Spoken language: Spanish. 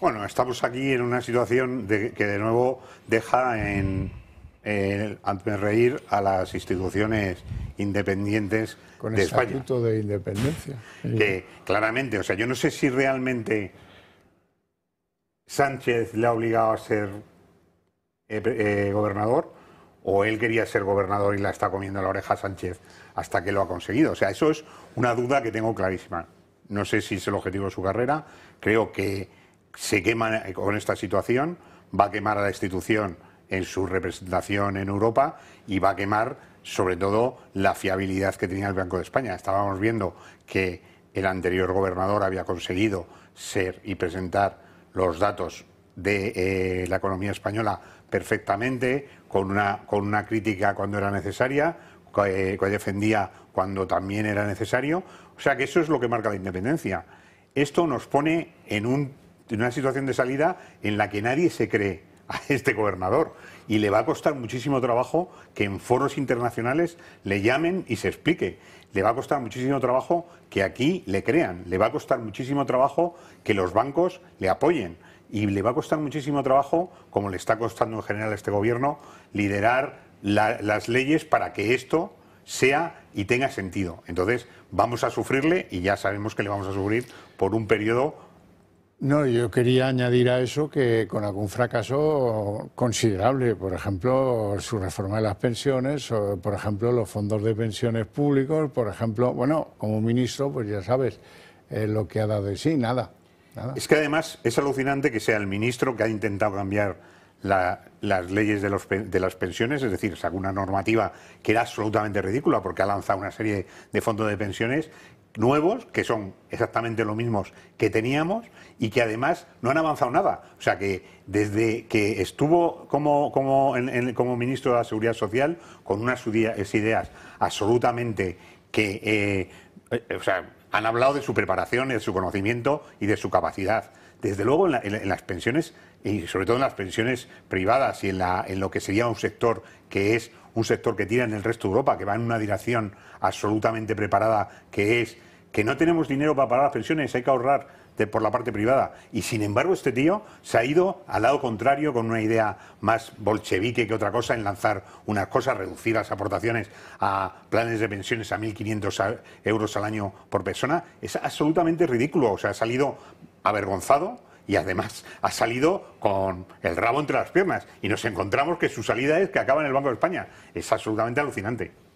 Bueno, estamos aquí en una situación de, que de nuevo deja en, en reír a las instituciones independientes Con el asunto de Independencia. Que claramente, o sea, yo no sé si realmente Sánchez le ha obligado a ser eh, eh, gobernador o él quería ser gobernador y la está comiendo la oreja Sánchez hasta que lo ha conseguido. O sea, eso es una duda que tengo clarísima. No sé si es el objetivo de su carrera. Creo que se quema eh, con esta situación, va a quemar a la institución en su representación en Europa y va a quemar sobre todo la fiabilidad que tenía el Banco de España. Estábamos viendo que el anterior gobernador había conseguido ser y presentar los datos de eh, la economía española perfectamente, con una, con una crítica cuando era necesaria, eh, que defendía cuando también era necesario. O sea que eso es lo que marca la independencia. Esto nos pone en un en una situación de salida en la que nadie se cree a este gobernador y le va a costar muchísimo trabajo que en foros internacionales le llamen y se explique. Le va a costar muchísimo trabajo que aquí le crean, le va a costar muchísimo trabajo que los bancos le apoyen y le va a costar muchísimo trabajo, como le está costando en general a este gobierno, liderar las leyes para que esto sea y tenga sentido. Entonces, vamos a sufrirle y ya sabemos que le vamos a sufrir por un periodo no, yo quería añadir a eso que con algún fracaso considerable, por ejemplo, su reforma de las pensiones, por ejemplo, los fondos de pensiones públicos, por ejemplo, bueno, como ministro, pues ya sabes eh, lo que ha dado de sí, nada, Es que además es alucinante que sea el ministro que ha intentado cambiar las leyes de, de, las pensiones, es decir, sacó una normativa que era absolutamente ridícula porque ha lanzado una serie de fondos de pensiones nuevos, que son exactamente los mismos que teníamos y que además no han avanzado nada. O sea que desde que estuvo como, como, ministro de la Seguridad Social, con unas ideas absolutamente que, eh, eh, o sea, han hablado de su preparación, de su conocimiento y de su capacidad. Desde luego en, las pensiones, y sobre todo en las pensiones privadas y en, en lo que sería un sector que es un sector que tira en el resto de Europa, que va en una dirección absolutamente preparada, que es que no tenemos dinero para pagar las pensiones, hay que ahorrar por la parte privada. Y sin embargo, este tío se ha ido al lado contrario con una idea más bolchevique que otra cosa, en lanzar unas cosas, reducir las aportaciones a planes de pensiones a 1.500 euros al año por persona. Es absolutamente ridículo. O sea, ha salido avergonzado y además ha salido con el rabo entre las piernas y nos encontramos que su salida es que acaba en el Banco de España. Es absolutamente alucinante.